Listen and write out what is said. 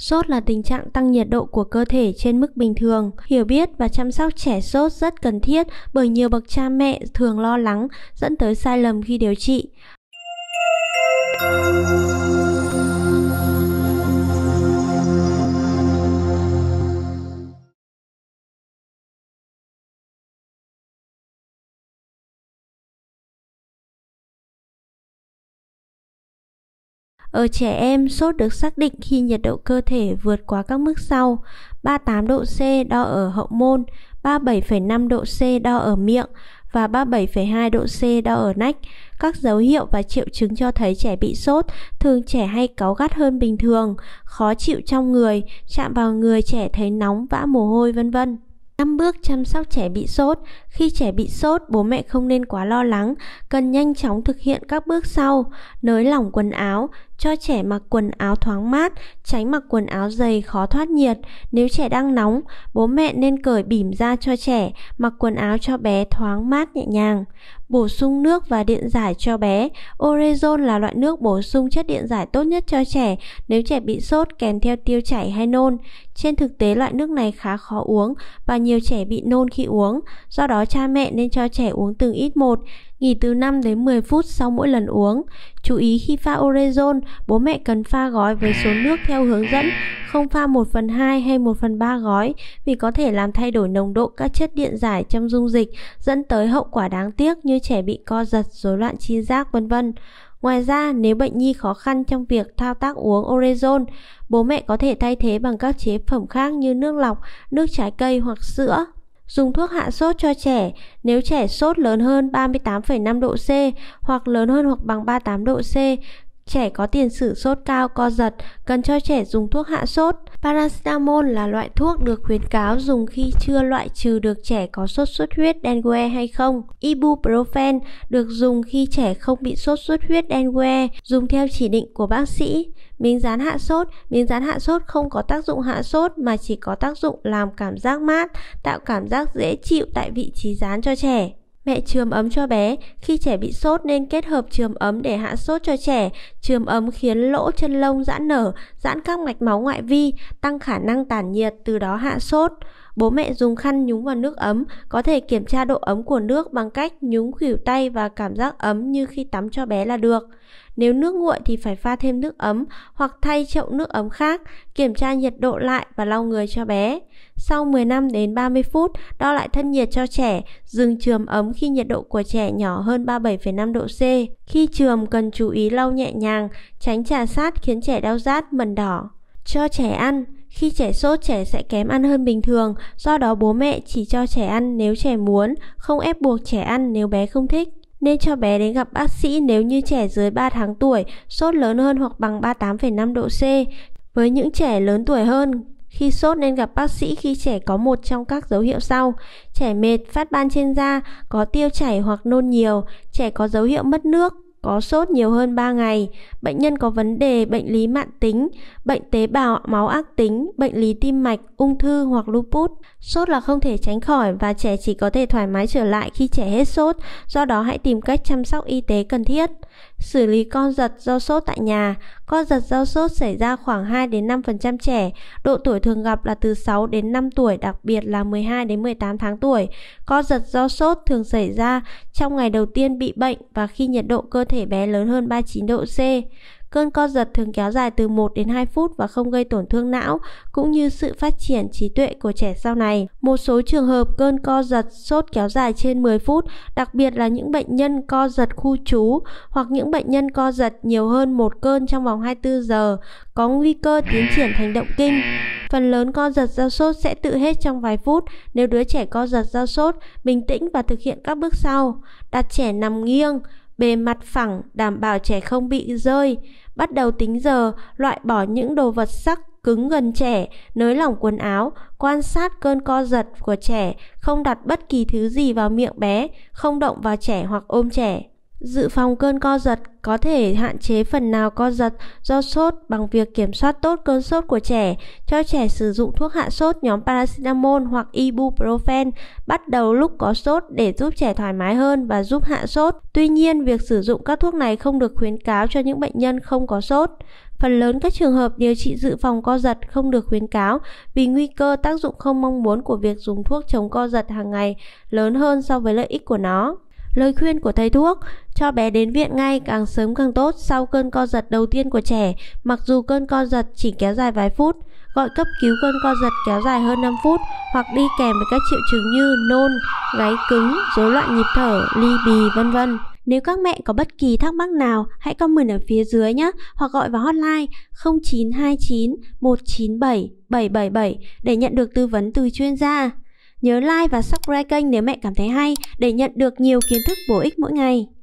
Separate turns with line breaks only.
Sốt là tình trạng tăng nhiệt độ của cơ thể trên mức bình thường. Hiểu biết và chăm sóc trẻ sốt rất cần thiết bởi nhiều bậc cha mẹ thường lo lắng dẫn tới sai lầm khi điều trị. Ở trẻ em, sốt được xác định khi nhiệt độ cơ thể vượt quá các mức sau: 38 độ C đo ở hậu môn, 37,5 độ C đo ở miệng và 37,2 độ C đo ở nách. Các dấu hiệu và triệu chứng cho thấy trẻ bị sốt, thường trẻ hay cáu gắt hơn bình thường, khó chịu trong người, chạm vào người trẻ thấy nóng, vã mồ hôi vân vân. 5 bước chăm sóc trẻ bị sốt. Khi trẻ bị sốt, bố mẹ không nên quá lo lắng, cần nhanh chóng thực hiện các bước sau: nới lỏng quần áo, cho trẻ mặc quần áo thoáng mát, tránh mặc quần áo dày khó thoát nhiệt. Nếu trẻ đang nóng, bố mẹ nên cởi bỉm ra cho trẻ, mặc quần áo cho bé thoáng mát nhẹ nhàng. Bổ sung nước và điện giải cho bé. Orezon là loại nước bổ sung chất điện giải tốt nhất cho trẻ nếu trẻ bị sốt kèm theo tiêu chảy hay nôn. Trên thực tế loại nước này khá khó uống và nhiều trẻ bị nôn khi uống, do đó cha mẹ nên cho trẻ uống từng ít một. Nghỉ từ 5 đến 10 phút sau mỗi lần uống. Chú ý khi pha orezon, bố mẹ cần pha gói với số nước theo hướng dẫn, không pha 1 phần 2 hay 1 phần 3 gói vì có thể làm thay đổi nồng độ các chất điện giải trong dung dịch, dẫn tới hậu quả đáng tiếc như trẻ bị co giật, rối loạn chi giác vân vân. Ngoài ra, nếu bệnh nhi khó khăn trong việc thao tác uống orezon, bố mẹ có thể thay thế bằng các chế phẩm khác như nước lọc, nước trái cây hoặc sữa, dùng thuốc hạ sốt cho trẻ nếu trẻ sốt lớn hơn 38,5 độ C hoặc lớn hơn hoặc bằng 38 độ C Trẻ có tiền sử sốt cao co giật cần cho trẻ dùng thuốc hạ sốt. Paracetamol là loại thuốc được khuyến cáo dùng khi chưa loại trừ được trẻ có sốt xuất huyết dengue hay không. Ibuprofen được dùng khi trẻ không bị sốt xuất huyết dengue, dùng theo chỉ định của bác sĩ. Miếng dán hạ sốt, miếng dán hạ sốt không có tác dụng hạ sốt mà chỉ có tác dụng làm cảm giác mát, tạo cảm giác dễ chịu tại vị trí dán cho trẻ. Mẹ chườm ấm cho bé, khi trẻ bị sốt nên kết hợp chườm ấm để hạ sốt cho trẻ. Chườm ấm khiến lỗ chân lông giãn nở, giãn các mạch máu ngoại vi, tăng khả năng tản nhiệt, từ đó hạ sốt. Bố mẹ dùng khăn nhúng vào nước ấm, có thể kiểm tra độ ấm của nước bằng cách nhúng khuỷu tay và cảm giác ấm như khi tắm cho bé là được. Nếu nước nguội thì phải pha thêm nước ấm hoặc thay chậu nước ấm khác, kiểm tra nhiệt độ lại và lau người cho bé. Sau 15 đến 30 phút, đo lại thân nhiệt cho trẻ, dừng trường ấm khi nhiệt độ của trẻ nhỏ hơn 37,5 độ C. Khi trường cần chú ý lau nhẹ nhàng, tránh trà sát khiến trẻ đau rát, mẩn đỏ. Cho trẻ ăn, khi trẻ sốt, trẻ sẽ kém ăn hơn bình thường, do đó bố mẹ chỉ cho trẻ ăn nếu trẻ muốn, không ép buộc trẻ ăn nếu bé không thích. Nên cho bé đến gặp bác sĩ nếu như trẻ dưới 3 tháng tuổi, sốt lớn hơn hoặc bằng 38,5 độ C. Với những trẻ lớn tuổi hơn, khi sốt nên gặp bác sĩ khi trẻ có một trong các dấu hiệu sau. Trẻ mệt, phát ban trên da, có tiêu chảy hoặc nôn nhiều, trẻ có dấu hiệu mất nước, có sốt nhiều hơn 3 ngày, bệnh nhân có vấn đề bệnh lý mãn tính, bệnh tế bào máu ác tính, bệnh lý tim mạch, ung thư hoặc lupus. Sốt là không thể tránh khỏi và trẻ chỉ có thể thoải mái trở lại khi trẻ hết sốt, do đó hãy tìm cách chăm sóc y tế cần thiết. Xử lý con giật do sốt tại nhà. Con giật do sốt xảy ra khoảng 2 đến 5% trẻ, độ tuổi thường gặp là từ 6 đến 5 tuổi, đặc biệt là 12 đến 18 tháng tuổi. Con giật do sốt thường xảy ra trong ngày đầu tiên bị bệnh và khi nhiệt độ cơ thể bé lớn hơn 39 độ C. Cơn co giật thường kéo dài từ 1 đến 2 phút và không gây tổn thương não, cũng như sự phát triển trí tuệ của trẻ sau này. Một số trường hợp cơn co giật sốt kéo dài trên 10 phút, đặc biệt là những bệnh nhân co giật khu trú hoặc những bệnh nhân co giật nhiều hơn một cơn trong vòng 24 giờ, có nguy cơ tiến triển thành động kinh. Phần lớn co giật do sốt sẽ tự hết trong vài phút nếu đứa trẻ co giật do sốt, bình tĩnh và thực hiện các bước sau. Đặt trẻ nằm nghiêng, bề mặt phẳng đảm bảo trẻ không bị rơi, bắt đầu tính giờ, loại bỏ những đồ vật sắc cứng gần trẻ, nới lỏng quần áo, quan sát cơn co giật của trẻ, không đặt bất kỳ thứ gì vào miệng bé, không động vào trẻ hoặc ôm trẻ. Dự phòng cơn co giật có thể hạn chế phần nào co giật do sốt bằng việc kiểm soát tốt cơn sốt của trẻ, cho trẻ sử dụng thuốc hạ sốt nhóm paracetamol hoặc ibuprofen bắt đầu lúc có sốt để giúp trẻ thoải mái hơn và giúp hạ sốt. Tuy nhiên, việc sử dụng các thuốc này không được khuyến cáo cho những bệnh nhân không có sốt. Phần lớn các trường hợp điều trị dự phòng co giật không được khuyến cáo vì nguy cơ tác dụng không mong muốn của việc dùng thuốc chống co giật hàng ngày lớn hơn so với lợi ích của nó. Lời khuyên của thầy thuốc, cho bé đến viện ngay càng sớm càng tốt sau cơn co giật đầu tiên của trẻ, mặc dù cơn co giật chỉ kéo dài vài phút. Gọi cấp cứu cơn co giật kéo dài hơn 5 phút hoặc đi kèm với các triệu chứng như nôn, gáy cứng, rối loạn nhịp thở, ly bì, vân vân. Nếu các mẹ có bất kỳ thắc mắc nào, hãy comment ở phía dưới nhé, hoặc gọi vào hotline 0929 197 777 để nhận được tư vấn từ chuyên gia. Nhớ like và subscribe kênh nếu mẹ cảm thấy hay để nhận được nhiều kiến thức bổ ích mỗi ngày.